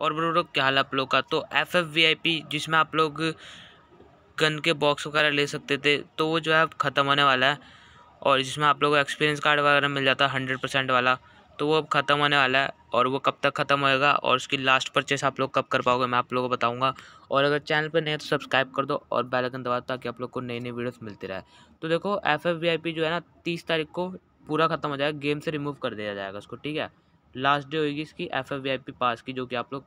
और bro bro क्या हाल आप लोग का तो F F V I P जिसमें आप लोग गन के बॉक्स वगैरह ले सकते थे तो वो जो है अब ख़त्म होने वाला है और जिसमें आप लोग को एक्सपीरियंस कार्ड वगैरह मिल जाता है हंड्रेड परसेंट वाला तो वो अब ख़त्म होने वाला है और वो कब तक ख़त्म होएगा और उसकी लास्ट परचेस आप लोग कब कर पाओगे मैं आप लोगों को बताऊँगा और अगर चैनल पर है तो सब्सक्राइब कर दो और बेल आइकन दबा ताकि आप लोग को नई नई वीडियोज़ मिलती रहे तो देखो F F V I P जो है ना तीस तारीख को पूरा ख़त्म हो जाएगा गेम से रिमूव कर दिया जाएगा उसको ठीक है लास्ट डे होगी इसकी F F V I P pass की जो कि आप लोग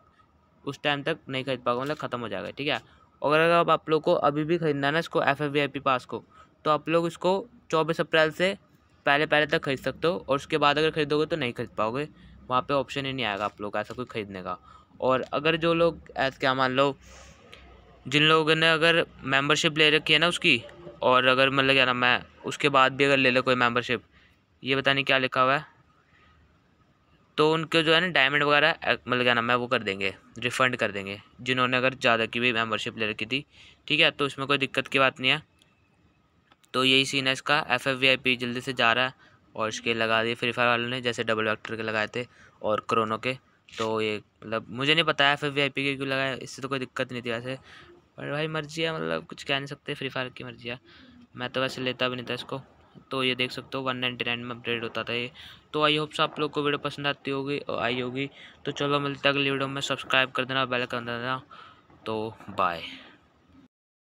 उस टाइम तक नहीं खरीद पाओगे मतलब ख़त्म हो जाएगा ठीक है और अगर अब आप लोग को अभी भी खरीदना है ना इसको F F V I P pass को तो आप लोग इसको चौबीस अप्रैल से पहले पहले तक खरीद सकते हो और उसके बाद अगर खरीदोगे तो नहीं खरीद पाओगे वहाँ पर ऑप्शन ही नहीं आएगा आप लोग ऐसा कोई ख़रीदने का और अगर जो लोग ऐसा क्या मान लो जिन लोगों ने अगर मेंबरशिप ले रखी है ना उसकी और अगर मतलब क्या ना मैं उसके बाद भी अगर ले लो कोई मेंबरशिप ये बताने क्या लिखा हुआ है तो उनके जो है ना डायमंड वगैरह मतलब क्या नाम है वो कर देंगे रिफ़ंड कर देंगे जिन्होंने अगर ज़्यादा की भी मेम्बरशिप ले रखी थी ठीक है तो उसमें कोई दिक्कत की बात नहीं है तो यही सीन है इसका F F V I P जल्दी से जा रहा है और इसके लगा दिए फ्री फायर वालों ने जैसे डबल वैक्टर के लगाए थे और क्रोनो के तो ये मतलब मुझे नहीं पता है F F V I P के क्यों लगाया इससे तो कोई दिक्कत नहीं थी वैसे पर भाई मर्जी है मतलब कुछ कह नहीं सकते फ्री फायर की मर्जी है मैं तो वैसे लेता भी नहीं था इसको तो ये देख सकते हो वन नाइन्टी नाइन में अपडेट होता था ये तो आई होप्स आप लोग को वीडियो पसंद आती होगी और आई होगी तो चलो मिलते अगली वीडियो में सब्सक्राइब कर देना बेल कर देना तो बाय